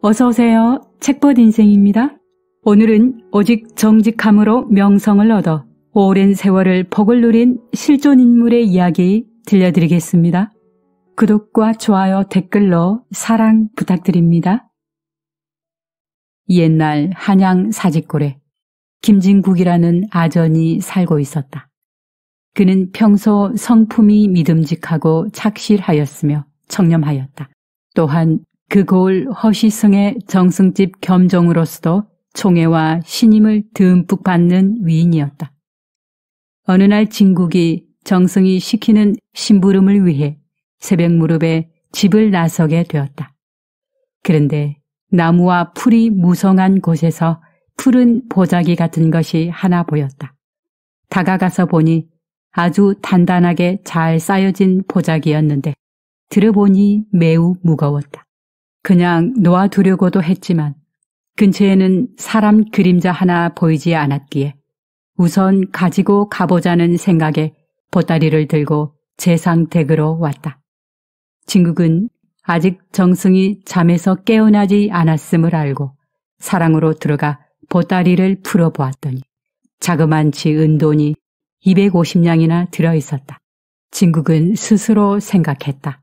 어서오세요. 책벗 인생입니다. 오늘은 오직 정직함으로 명성을 얻어 오랜 세월을 복을 누린 실존 인물의 이야기 들려드리겠습니다. 구독과 좋아요 댓글로 사랑 부탁드립니다. 옛날 한양 사직골에 김진국이라는 아전이 살고 있었다. 그는 평소 성품이 믿음직하고 착실하였으며 청렴하였다. 또한 그 고을 허시성의 정승집 겸정으로서도 총애와 신임을 듬뿍 받는 위인이었다. 어느 날 진국이 정승이 시키는 심부름을 위해 새벽 무릎에 집을 나서게 되었다. 그런데 나무와 풀이 무성한 곳에서 푸른 보자기 같은 것이 하나 보였다. 다가가서 보니 아주 단단하게 잘 쌓여진 보자기였는데 들어보니 매우 무거웠다. 그냥 놓아두려고도 했지만 근처에는 사람 그림자 하나 보이지 않았기에 우선 가지고 가보자는 생각에 보따리를 들고 재상 댁으로 왔다. 진국은 아직 정승이 잠에서 깨어나지 않았음을 알고 사랑으로 들어가 보따리를 풀어보았더니 자그만치 은돈이 250냥이나 들어있었다. 진국은 스스로 생각했다.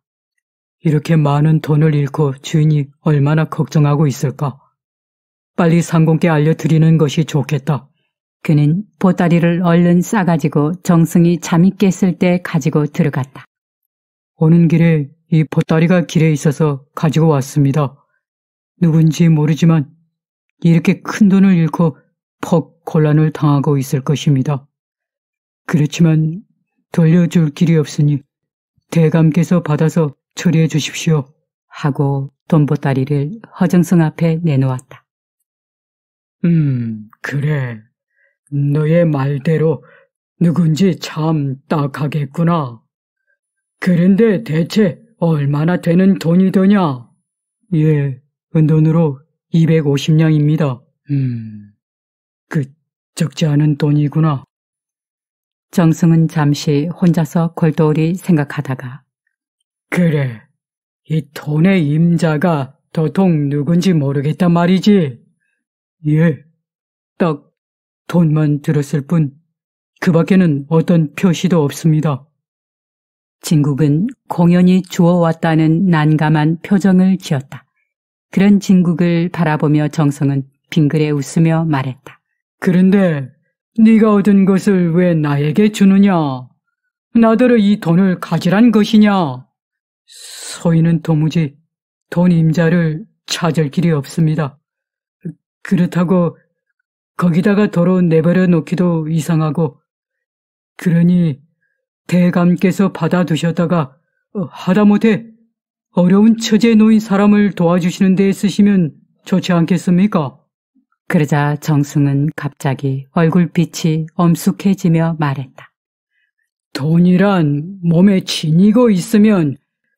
이렇게 많은 돈을 잃고 주인이 얼마나 걱정하고 있을까. 빨리 상공께 알려드리는 것이 좋겠다. 그는 보따리를 얼른 싸가지고 정승이 잠이 깼을 때 가지고 들어갔다. 오는 길에 이 보따리가 길에 있어서 가지고 왔습니다. 누군지 모르지만 이렇게 큰 돈을 잃고 퍽 곤란을 당하고 있을 것입니다. 그렇지만 돌려줄 길이 없으니 대감께서 받아서 처리해 주십시오 하고 돈보따리를 허정성 앞에 내놓았다. 음, 그래. 너의 말대로 누군지 참 딱하겠구나. 그런데 대체 얼마나 되는 돈이 되냐 예, 은돈으로 250냥입니다. 음, 그 적지 않은 돈이구나. 정승은 잠시 혼자서 골똘히 생각하다가 그래, 이 돈의 임자가 도통 누군지 모르겠단 말이지. 예, 딱 돈만 들었을 뿐, 그 밖에는 어떤 표시도 없습니다. 진국은 공연히 주워왔다는 난감한 표정을 지었다. 그런 진국을 바라보며 정성은 빙그레 웃으며 말했다. 그런데 네가 얻은 것을 왜 나에게 주느냐? 나더러 이 돈을 가지란 것이냐? 서인은 도무지 돈 임자를 찾을 길이 없습니다. 그렇다고 거기다가 도로 내버려 놓기도 이상하고 그러니 대감께서 받아두셨다가 어, 하다못해 어려운 처지에 놓인 사람을 도와주시는 데에 쓰시면 좋지 않겠습니까? 그러자 정승은 갑자기 얼굴빛이 엄숙해지며 말했다. 돈이란 몸에 지니고 있으면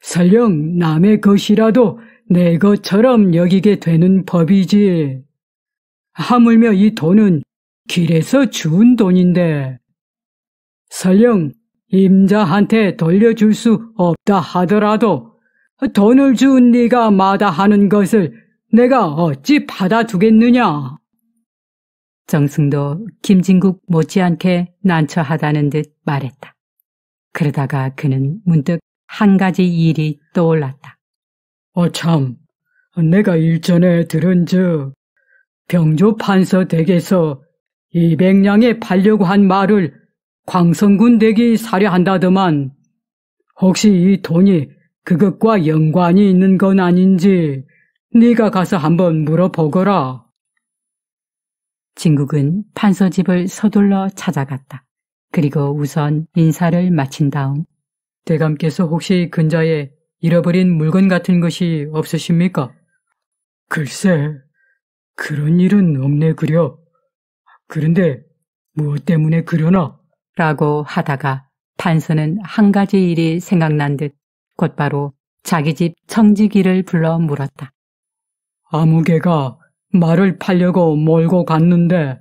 설령 남의 것이라도 내 것처럼 여기게 되는 법이지. 하물며 이 돈은 길에서 주운 돈인데, 설령 임자한테 돌려줄 수 없다 하더라도 돈을 준 네가 마다하는 것을 내가 어찌 받아두겠느냐? 정승도 김진국 못지않게 난처하다는 듯 말했다. 그러다가 그는 문득 한 가지 일이 떠올랐다. 어참, 내가 일전에 들은즉 병조 판서 댁에서 이백냥에 팔려고 한 말을 광성군 댁이 사려 한다더만 혹시 이 돈이 그것과 연관이 있는 건 아닌지 네가 가서 한번 물어보거라. 진국은 판서 집을 서둘러 찾아갔다. 그리고 우선 인사를 마친 다음 대감께서 혹시 근자에 잃어버린 물건 같은 것이 없으십니까? 글쎄, 그런 일은 없네 그려. 그런데 무엇 때문에 그러나 라고 하다가 판서는 한 가지 일이 생각난 듯 곧바로 자기 집 청지기를 불러 물었다. 아무개가 말을 팔려고 몰고 갔는데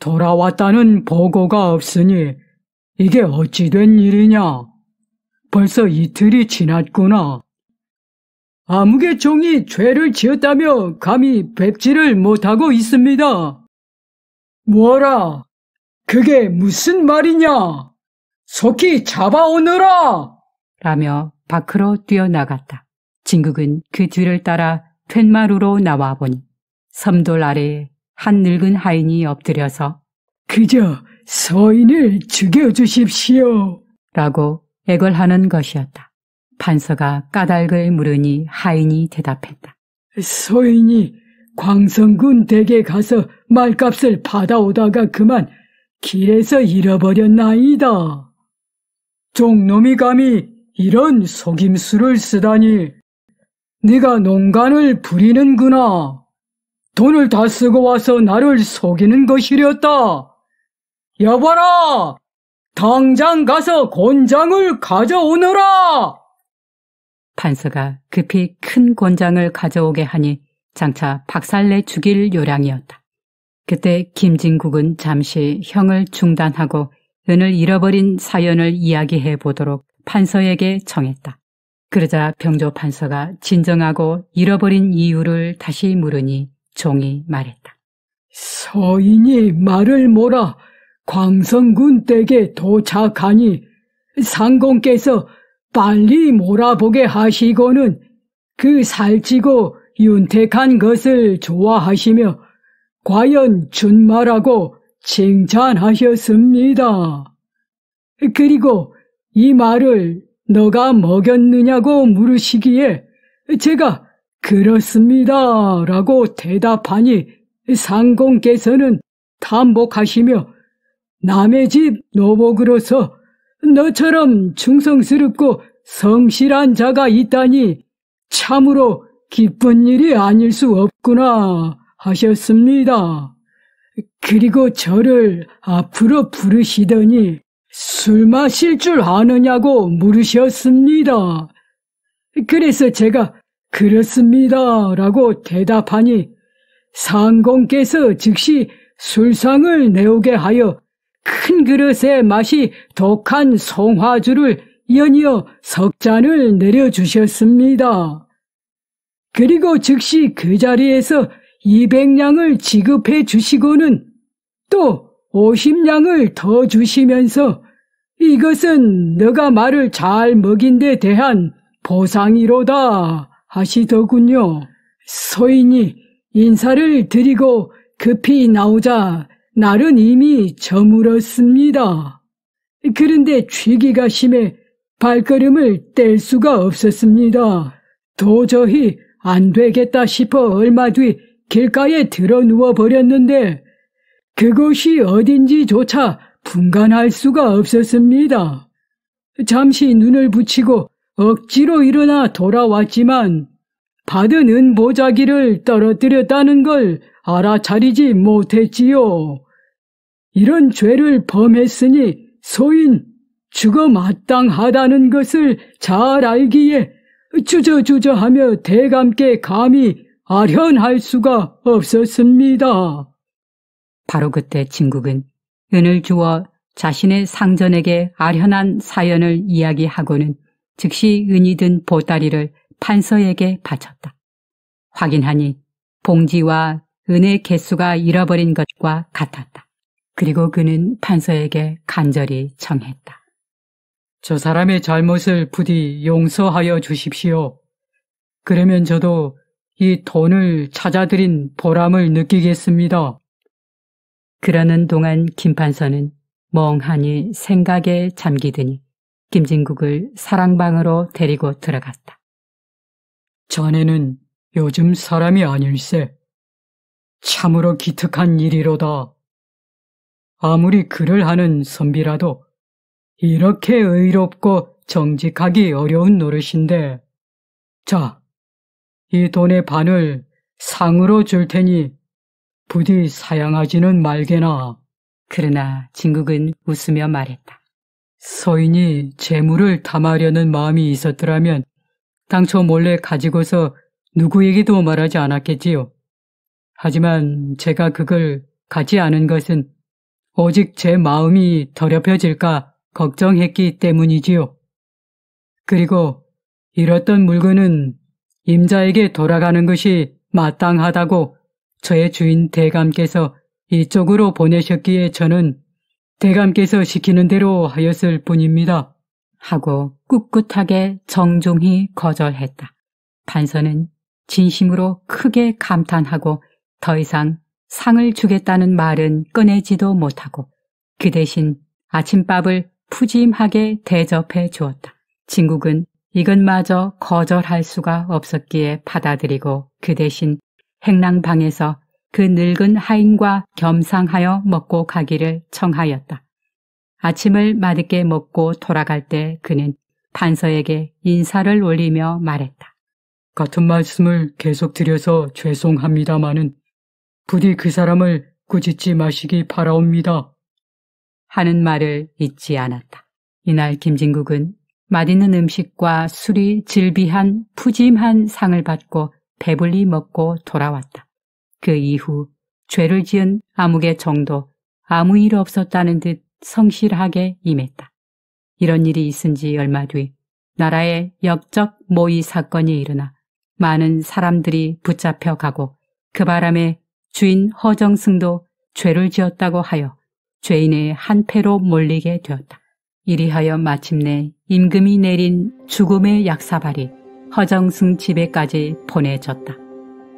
돌아왔다는 보고가 없으니 이게 어찌 된 일이냐? 벌써 이틀이 지났구나. 아무개 종이 죄를 지었다며 감히 뵙지를 못하고 있습니다. 뭐라? 그게 무슨 말이냐? 속히 잡아오너라! 라며 밖으로 뛰어나갔다. 진국은 그 뒤를 따라 툇마루로 나와 보니 섬돌 아래에 한 늙은 하인이 엎드려서 그저 서인을 죽여주십시오. 라고 애걸하는 것이었다. 판서가 까닭을 물으니 하인이 대답했다. 소인이 광성군 댁에 가서 말값을 받아오다가 그만 길에서 잃어버렸나이다. 종놈이 감히 이런 속임수를 쓰다니. 네가 농간을 부리는구나. 돈을 다 쓰고 와서 나를 속이는 것이렸다. 여봐라! 당장 가서 권장을 가져오너라! 판서가 급히 큰권장을 가져오게 하니 장차 박살내 죽일 요량이었다. 그때 김진국은 잠시 형을 중단하고 은을 잃어버린 사연을 이야기해 보도록 판서에게 정했다. 그러자 병조 판서가 진정하고 잃어버린 이유를 다시 물으니 종이 말했다. 서인이 말을 몰아 광성군 댁에 도착하니 상공께서 빨리 몰아보게 하시고는 그 살찌고 윤택한 것을 좋아하시며 과연 준말하고 칭찬하셨습니다. 그리고 이 말을 너가 먹였느냐고 물으시기에 제가 그렇습니다 라고 대답하니 상공께서는 탄복하시며 남의 집 노복으로서 너처럼 충성스럽고 성실한 자가 있다니 참으로 기쁜 일이 아닐 수 없구나 하셨습니다. 그리고 저를 앞으로 부르시더니 술 마실 줄 아느냐고 물으셨습니다. 그래서 제가 그렇습니다 라고 대답하니 상공께서 즉시 술상을 내오게 하여 큰 그릇의 맛이 독한 송화주를 연이어 석 잔을 내려주셨습니다. 그리고 즉시 그 자리에서 200량을 지급해 주시고는 또 50량을 더 주시면서 이것은 너가 말을 잘 먹인 데 대한 보상이로다 하시더군요. 소인이 인사를 드리고 급히 나오자 날은 이미 저물었습니다. 그런데 취기가 심해 발걸음을 뗄 수가 없었습니다. 도저히 안 되겠다 싶어 얼마 뒤 길가에 들어 누워 버렸는데 그것이 어딘지조차 분간할 수가 없었습니다. 잠시 눈을 붙이고 억지로 일어나 돌아왔지만 받은 은보자기를 떨어뜨렸다는 걸 알아차리지 못했지요. 이런 죄를 범했으니 소인 죽어 마땅하다는 것을 잘 알기에 주저주저하며 대감께 감히 아련할 수가 없었습니다. 바로 그때 진국은 은을 주어 자신의 상전에게 아련한 사연을 이야기하고는 즉시 은이 든 보따리를 판서에게 바쳤다. 확인하니 봉지와 은의 개수가 잃어버린 것과 같았다. 그리고 그는 판서에게 간절히 청했다. 저 사람의 잘못을 부디 용서하여 주십시오. 그러면 저도 이 돈을 찾아드린 보람을 느끼겠습니다. 그러는 동안 김판서는 멍하니 생각에 잠기더니 김진국을 사랑방으로 데리고 들어갔다. 자네는 요즘 사람이 아닐세. 참으로 기특한 일이로다. 아무리 글을 하는 선비라도 이렇게 의롭고 정직하기 어려운 노릇인데, 자, 이 돈의 반을 상으로 줄 테니 부디 사양하지는 말게나. 그러나 진국은 웃으며 말했다. 서인이 재물을 담하려는 마음이 있었더라면 당초 몰래 가지고서 누구에게도 말하지 않았겠지요. 하지만 제가 그걸 가지 않은 것은 오직 제 마음이 더럽혀질까 걱정했기 때문이지요. 그리고 잃었던 물건은 임자에게 돌아가는 것이 마땅하다고 저의 주인 대감께서 이쪽으로 보내셨기에 저는 대감께서 시키는 대로 하였을 뿐입니다. 하고 꿋꿋하게 정중히 거절했다. 반서는 진심으로 크게 감탄하고 더 이상 상을 주겠다는 말은 꺼내지도 못하고 그 대신 아침밥을 푸짐하게 대접해 주었다. 진국은 이것마저 거절할 수가 없었기에 받아들이고 그 대신 행랑방에서 그 늙은 하인과 겸상하여 먹고 가기를 청하였다. 아침을 맛있게 먹고 돌아갈 때 그는 반서에게 인사를 올리며 말했다. 같은 말씀을 계속 드려서 죄송합니다마는 부디 그 사람을 꾸짖지 마시기 바라옵니다. 하는 말을 잊지 않았다. 이날 김진국은 맛있는 음식과 술이 질비한 푸짐한 상을 받고 배불리 먹고 돌아왔다. 그 이후 죄를 지은 암흑의 정도 아무 일 없었다는 듯 성실하게 임했다. 이런 일이 있은 지 얼마 뒤 나라의 역적 모의 사건이 일어나 많은 사람들이 붙잡혀 가고 그 바람에 주인 허정승도 죄를 지었다고 하여 죄인의 한패로 몰리게 되었다. 이리하여 마침내 임금이 내린 죽음의 약사발이 허정승 집에까지 보내졌다.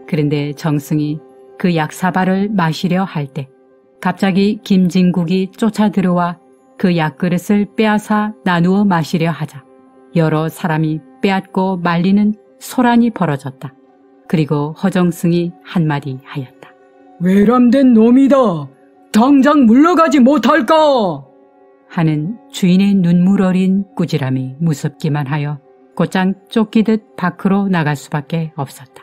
그런데 정승이 그 약사발을 마시려 할 때 갑자기 김진국이 쫓아 들어와 그 약그릇을 빼앗아 나누어 마시려 하자 여러 사람이 빼앗고 말리는 소란이 벌어졌다. 그리고 허정승이 한마디 하였다. 외람된 놈이다. 당장 물러가지 못할까? 하는 주인의 눈물 어린 꾸지람이 무섭기만 하여 곧장 쫓기듯 밖으로 나갈 수밖에 없었다.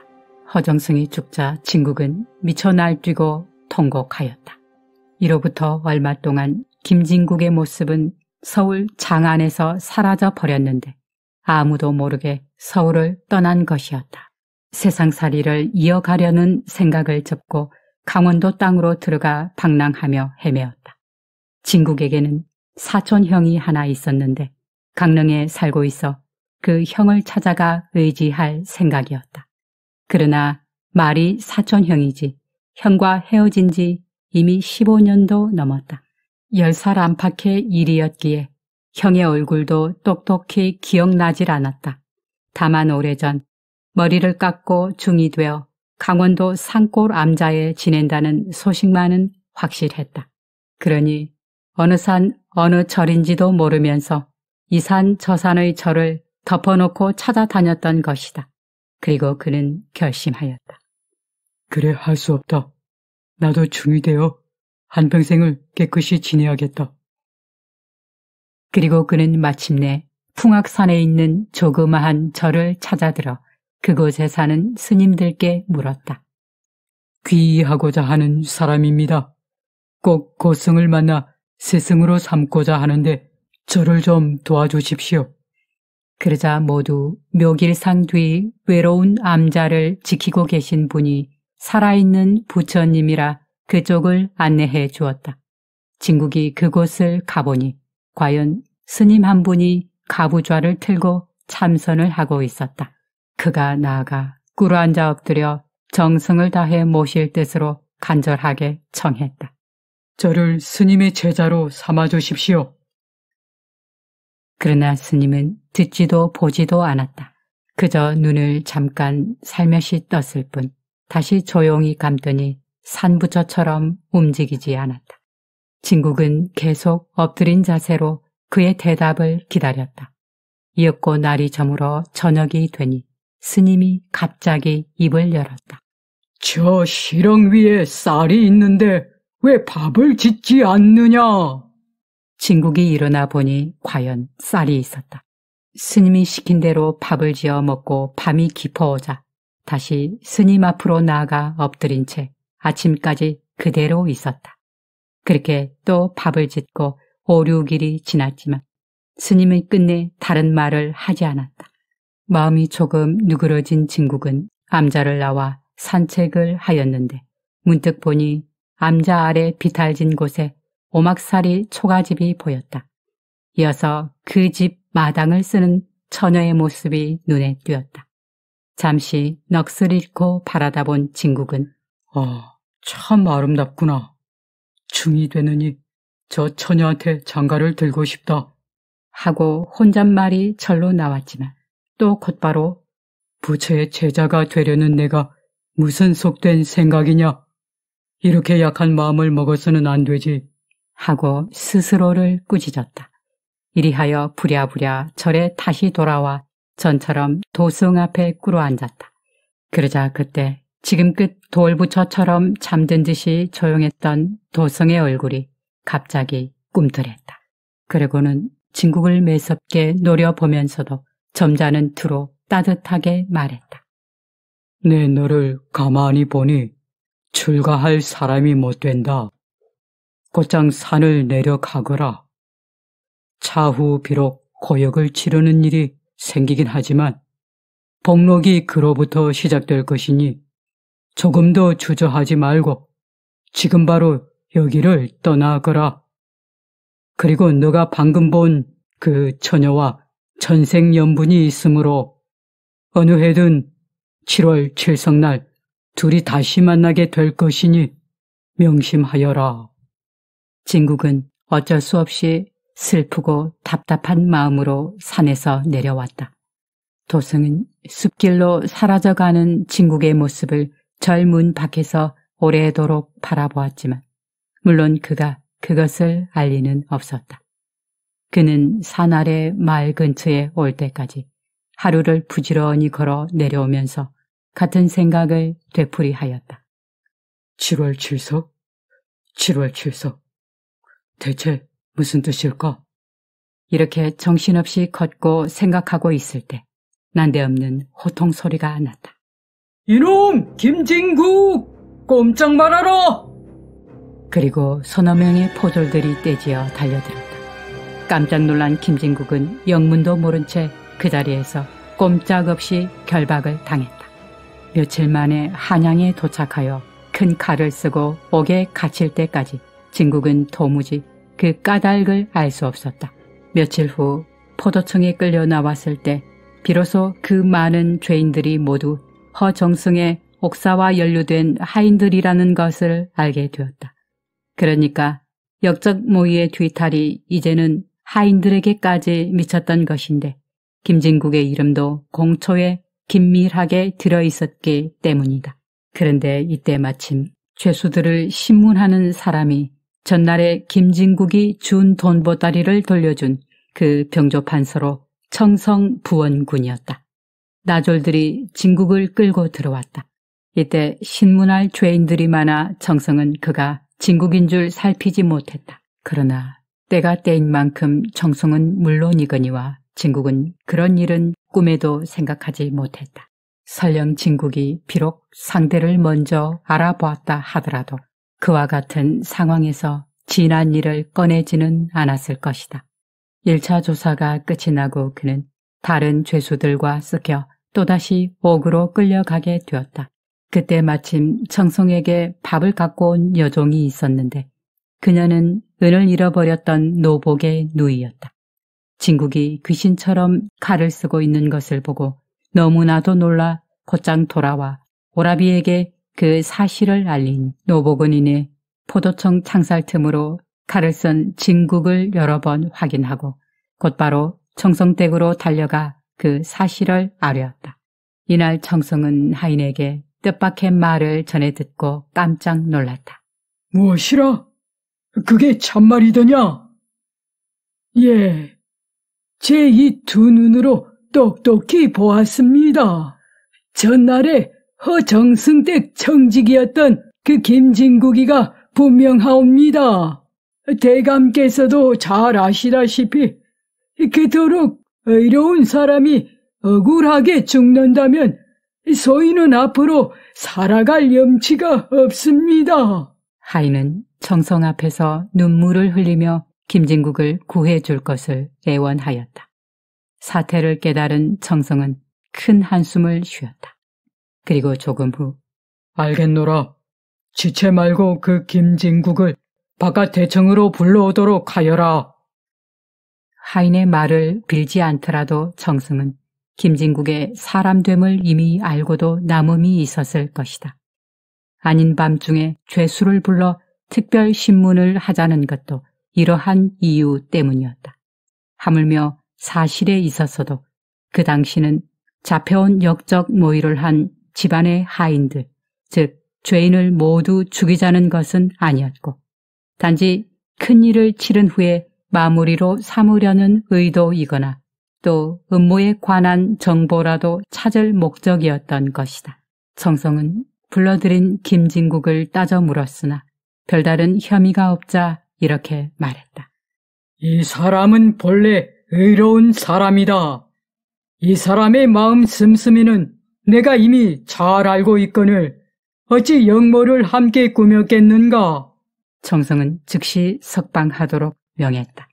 허정승이 죽자 진국은 미쳐 날뛰고 통곡하였다. 이로부터 얼마 동안 김진국의 모습은 서울 장안에서 사라져 버렸는데 아무도 모르게 서울을 떠난 것이었다. 세상살이를 이어가려는 생각을 접고 강원도 땅으로 들어가 방랑하며 헤매었다. 진국에게는 사촌형이 하나 있었는데 강릉에 살고 있어 그 형을 찾아가 의지할 생각이었다. 그러나 말이 사촌형이지 형과 헤어진 지 이미 15년도 넘었다. 10살 안팎의 일이었기에 형의 얼굴도 똑똑히 기억나질 않았다. 다만 오래전 머리를 깎고 중이 되어 강원도 산골 암자에 지낸다는 소식만은 확실했다. 그러니 어느 산 어느 절인지도 모르면서 이 산 저 산의 절을 덮어놓고 찾아다녔던 것이다. 그리고 그는 결심하였다. 그래 할 수 없다. 나도 중이 되어 한평생을 깨끗이 지내야겠다. 그리고 그는 마침내 풍악산에 있는 조그마한 절을 찾아들어 그곳에 사는 스님들께 물었다. 귀하고자 하는 사람입니다. 꼭 고승을 만나 스승으로 삼고자 하는데 저를 좀 도와주십시오. 그러자 모두 묘길상 뒤 외로운 암자를 지키고 계신 분이 살아있는 부처님이라 그쪽을 안내해 주었다. 진국이 그곳을 가보니 과연 스님 한 분이 가부좌를 틀고 참선을 하고 있었다. 그가 나아가 꿇어 앉아 엎드려 정성을 다해 모실 뜻으로 간절하게 청했다. 저를 스님의 제자로 삼아 주십시오. 그러나 스님은 듣지도 보지도 않았다. 그저 눈을 잠깐 살며시 떴을 뿐 다시 조용히 감더니 산부처처럼 움직이지 않았다. 진국은 계속 엎드린 자세로 그의 대답을 기다렸다. 이윽고 날이 저물어 저녁이 되니 스님이 갑자기 입을 열었다. 저 실황 위에 쌀이 있는데 왜 밥을 짓지 않느냐? 진국이 일어나 보니 과연 쌀이 있었다. 스님이 시킨 대로 밥을 지어 먹고 밤이 깊어오자 다시 스님 앞으로 나아가 엎드린 채 아침까지 그대로 있었다. 그렇게 또 밥을 짓고 오륙일이 지났지만 스님은 끝내 다른 말을 하지 않았다. 마음이 조금 누그러진 진국은 암자를 나와 산책을 하였는데 문득 보니 암자 아래 비탈진 곳에 오막살이 초가집이 보였다. 이어서 그 집 마당을 쓰는 처녀의 모습이 눈에 띄었다. 잠시 넋을 잃고 바라다 본 진국은 아, 참 아름답구나. 중이 되느니 저 처녀한테 장가를 들고 싶다. 하고 혼잣말이 절로 나왔지만 또 곧바로 부처의 제자가 되려는 내가 무슨 속된 생각이냐? 이렇게 약한 마음을 먹어서는 안 되지. 하고 스스로를 꾸짖었다. 이리하여 부랴부랴 절에 다시 돌아와 전처럼 도성 앞에 꿇어 앉았다. 그러자 그때 지금끝 돌부처처럼 잠든 듯이 조용했던 도성의 얼굴이 갑자기 꿈틀했다. 그리고는 진국을 매섭게 노려보면서도 점자는 두로 따뜻하게 말했다. 내 너를 가만히 보니 출가할 사람이 못 된다. 곧장 산을 내려가거라. 차후 비록 고역을 치르는 일이 생기긴 하지만 복록이 그로부터 시작될 것이니 조금 더 주저하지 말고 지금 바로 여기를 떠나거라. 그리고 너가 방금 본 그 처녀와 전생연분이 있으므로 어느 해든 7월 칠성날 둘이 다시 만나게 될 것이니 명심하여라. 진국은 어쩔 수 없이 슬프고 답답한 마음으로 산에서 내려왔다. 도승은 숲길로 사라져가는 진국의 모습을 절문 밖에서 오래도록 바라보았지만 물론 그가 그것을 알리는 없었다. 그는 산 아래 말 근처에 올 때까지 하루를 부지런히 걸어 내려오면서 같은 생각을 되풀이하였다. 7월 7석? 7월 7석? 대체 무슨 뜻일까? 이렇게 정신없이 걷고 생각하고 있을 때 난데없는 호통 소리가 났다. 이놈 김진국! 꼼짝 말아라! 그리고 서너 명의 포졸들이 떼지어 달려들었다. 깜짝 놀란 김진국은 영문도 모른 채 그 자리에서 꼼짝없이 결박을 당했다. 며칠 만에 한양에 도착하여 큰 칼을 쓰고 옥에 갇힐 때까지 진국은 도무지 그 까닭을 알 수 없었다. 며칠 후 포도청에 끌려 나왔을 때 비로소 그 많은 죄인들이 모두 허정승의 옥사와 연루된 하인들이라는 것을 알게 되었다. 그러니까 역적 모의의 뒤탈이 이제는 하인들에게까지 미쳤던 것인데 김진국의 이름도 공초에 긴밀하게 들어있었기 때문이다. 그런데 이때 마침 죄수들을 신문하는 사람이 전날에 김진국이 준 돈보따리를 돌려준 그 병조판서로 청성 부원군이었다. 나졸들이 진국을 끌고 들어왔다. 이때 신문할 죄인들이 많아 청성은 그가 진국인 줄 살피지 못했다. 그러나 때가 때인 만큼 정성은 물론이거니와 진국은 그런 일은 꿈에도 생각하지 못했다. 설령 진국이 비록 상대를 먼저 알아보았다 하더라도 그와 같은 상황에서 지난 일을 꺼내지는 않았을 것이다. 1차 조사가 끝이 나고 그는 다른 죄수들과 섞여 또다시 옥으로 끌려가게 되었다. 그때 마침 청송에게 밥을 갖고 온 여종이 있었는데 그녀는 은을 잃어버렸던 노복의 누이였다. 진국이 귀신처럼 칼을 쓰고 있는 것을 보고 너무나도 놀라 곧장 돌아와 오라비에게 그 사실을 알린 노복은 이내 포도청 창살 틈으로 칼을 쓴 진국을 여러 번 확인하고 곧바로 청성댁으로 달려가 그 사실을 아뢰었다. 이날 청성은 하인에게 뜻밖의 말을 전해 듣고 깜짝 놀랐다. 무엇이라? 그게 참말이더냐? 예, 제 이 두 눈으로 똑똑히 보았습니다. 전날에 허정승댁 청직이었던 그 김진국이가 분명하옵니다. 대감께서도 잘 아시다시피 그토록 의로운 사람이 억울하게 죽는다면 소인은 앞으로 살아갈 염치가 없습니다. 하인은 정성 앞에서 눈물을 흘리며 김진국을 구해 줄 것을 애원하였다. 사태를 깨달은 정성은큰 한숨을 쉬었다. 그리고 조금 후 알겠노라. 지체 말고 그 김진국을 바깥 대청으로 불러오도록 하여라. 하인의 말을 빌지 않더라도 정승은 김진국의 사람됨을 이미 알고도 남음이 있었을 것이다. 아닌 밤중에 죄수를 불러 특별 신문을 하자는 것도 이러한 이유 때문이었다. 하물며 사실에 있어서도 그 당시는 잡혀온 역적 모의를 한 집안의 하인들, 즉 죄인을 모두 죽이자는 것은 아니었고 단지 큰 일을 치른 후에 마무리로 삼으려는 의도이거나 또 음모에 관한 정보라도 찾을 목적이었던 것이다. 정성은 불러들인 김진국을 따져 물었으나 별다른 혐의가 없자 이렇게 말했다. 이 사람은 본래 의로운 사람이다. 이 사람의 마음 씀씀이는 내가 이미 잘 알고 있거늘 어찌 영모를 함께 꾸몄겠는가? 정성은 즉시 석방하도록 명했다.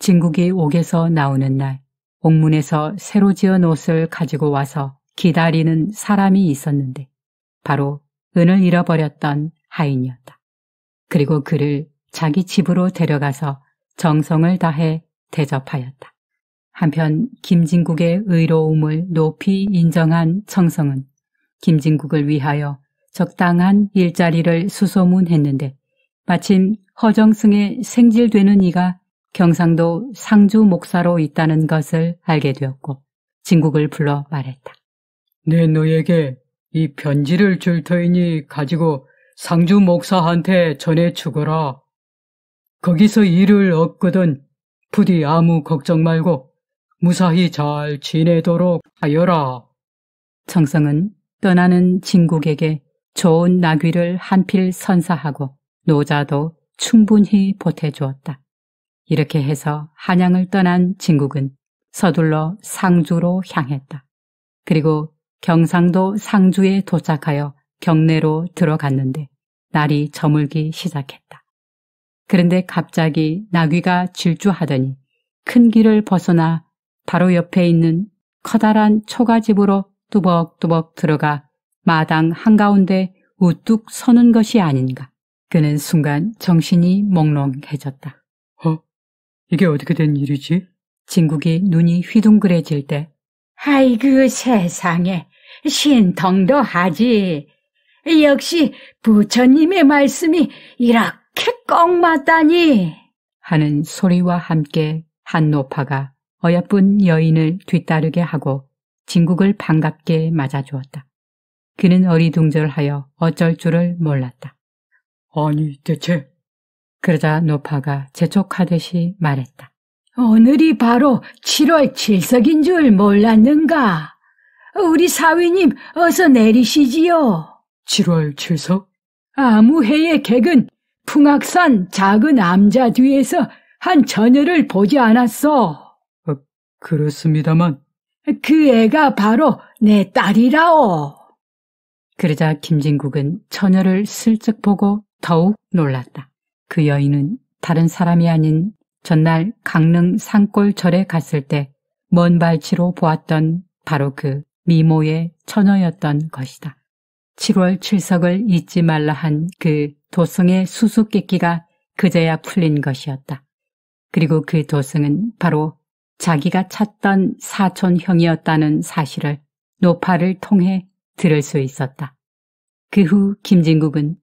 진국이 옥에서 나오는 날 옥문에서 새로 지은 옷을 가지고 와서 기다리는 사람이 있었는데 바로 은을 잃어버렸던 하인이었다. 그리고 그를 자기 집으로 데려가서 정성을 다해 대접하였다. 한편 김진국의 의로움을 높이 인정한 청성은 김진국을 위하여 적당한 일자리를 수소문했는데 마침 허정승의 생질되는 이가 경상도 상주 목사로 있다는 것을 알게 되었고 진국을 불러 말했다. 내 너에게 이 편지를 줄 터이니 가지고 상주 목사한테 전해 죽어라 거기서 일을 얻거든 부디 아무 걱정 말고 무사히 잘 지내도록 하여라. 정성은 떠나는 진국에게 좋은 나귀를 한 필 선사하고 노자도 충분히 보태주었다. 이렇게 해서 한양을 떠난 진국은 서둘러 상주로 향했다. 그리고 경상도 상주에 도착하여 경내로 들어갔는데 날이 저물기 시작했다. 그런데 갑자기 나귀가 질주하더니 큰 길을 벗어나 바로 옆에 있는 커다란 초가집으로 뚜벅뚜벅 들어가 마당 한가운데 우뚝 서는 것이 아닌가. 그는 순간 정신이 몽롱해졌다. 어? 이게 어떻게 된 일이지? 진국이 눈이 휘둥그레질 때 아이고 세상에 신통도 하지 역시 부처님의 말씀이 이렇게 꼭 맞다니 하는 소리와 함께 한노파가 어여쁜 여인을 뒤따르게 하고 진국을 반갑게 맞아주었다. 그는 어리둥절하여 어쩔 줄을 몰랐다. 아니 대체 그러자 노파가 재촉하듯이 말했다. 오늘이 바로 7월 7석인 줄 몰랐는가? 우리 사위님 어서 내리시지요. 7월 7석 아무해의 객은 풍악산 작은 암자 뒤에서 한 처녀를 보지 않았어. 어, 그렇습니다만. 그 애가 바로 내 딸이라오. 그러자 김진국은 처녀를 슬쩍 보고 더욱 놀랐다. 그 여인은 다른 사람이 아닌 전날 강릉 산골절에 갔을 때 먼 발치로 보았던 바로 그 미모의 처녀였던 것이다. 7월 출석을 잊지 말라 한 그 도성의 수수께끼가 그제야 풀린 것이었다. 그리고 그 도성은 바로 자기가 찾던 사촌형이었다는 사실을 노파를 통해 들을 수 있었다. 그 후 김진국은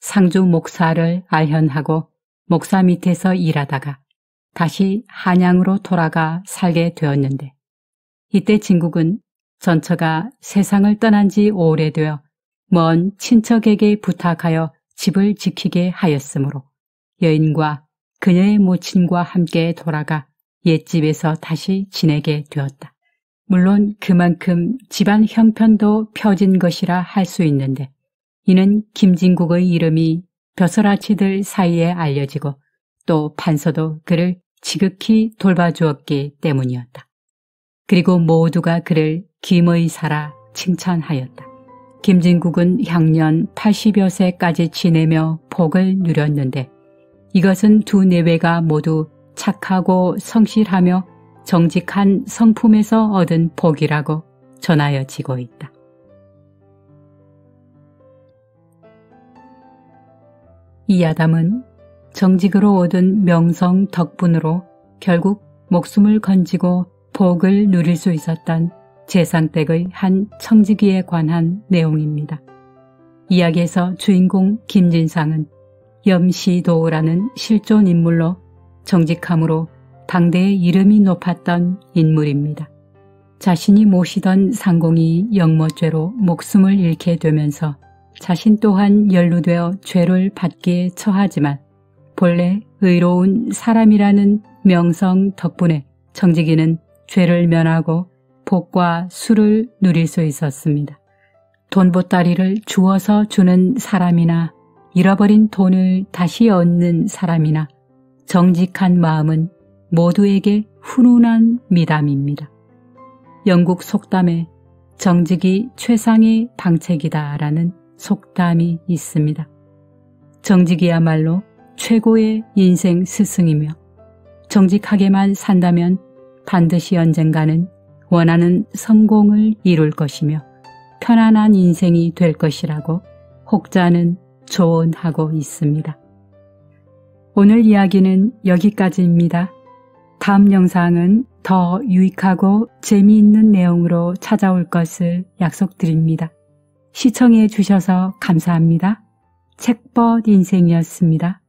상주 목사를 알현하고 목사 밑에서 일하다가 다시 한양으로 돌아가 살게 되었는데 이때 진국은 전처가 세상을 떠난 지 오래되어 먼 친척에게 부탁하여 집을 지키게 하였으므로 여인과 그녀의 모친과 함께 돌아가 옛집에서 다시 지내게 되었다. 물론 그만큼 집안 형편도 펴진 것이라 할 수 있는데 이는 김진국의 이름이 벼슬아치들 사이에 알려지고 또 판서도 그를 지극히 돌봐주었기 때문이었다. 그리고 모두가 그를 김의사라 칭찬하였다. 김진국은 향년 80여 세까지 지내며 복을 누렸는데 이것은 두 내외가 모두 착하고 성실하며 정직한 성품에서 얻은 복이라고 전하여지고 있다. 이야담은 정직으로 얻은 명성 덕분으로 결국 목숨을 건지고 복을 누릴 수 있었던 재상댁의한 청지기에 관한 내용입니다. 이야기에서 주인공 김진상은 염시도우라는 실존 인물로 정직함으로 당대의 이름이 높았던 인물입니다. 자신이 모시던 상공이 영모죄로 목숨을 잃게 되면서 자신 또한 연루되어 죄를 받기에 처하지만 본래 의로운 사람이라는 명성 덕분에 청지기는 죄를 면하고 복과 술을 누릴 수 있었습니다. 돈보따리를 주어서 주는 사람이나 잃어버린 돈을 다시 얻는 사람이나 정직한 마음은 모두에게 훈훈한 미담입니다. 영국 속담에 정직이 최상의 방책이다 라는 속담이 있습니다. 정직이야말로 최고의 인생 스승이며 정직하게만 산다면 반드시 언젠가는 원하는 성공을 이룰 것이며 편안한 인생이 될 것이라고 혹자는 조언하고 있습니다. 오늘 이야기는 여기까지입니다. 다음 영상은 더 유익하고 재미있는 내용으로 찾아올 것을 약속드립니다. 시청해 주셔서 감사합니다. 책벗 인생이었습니다.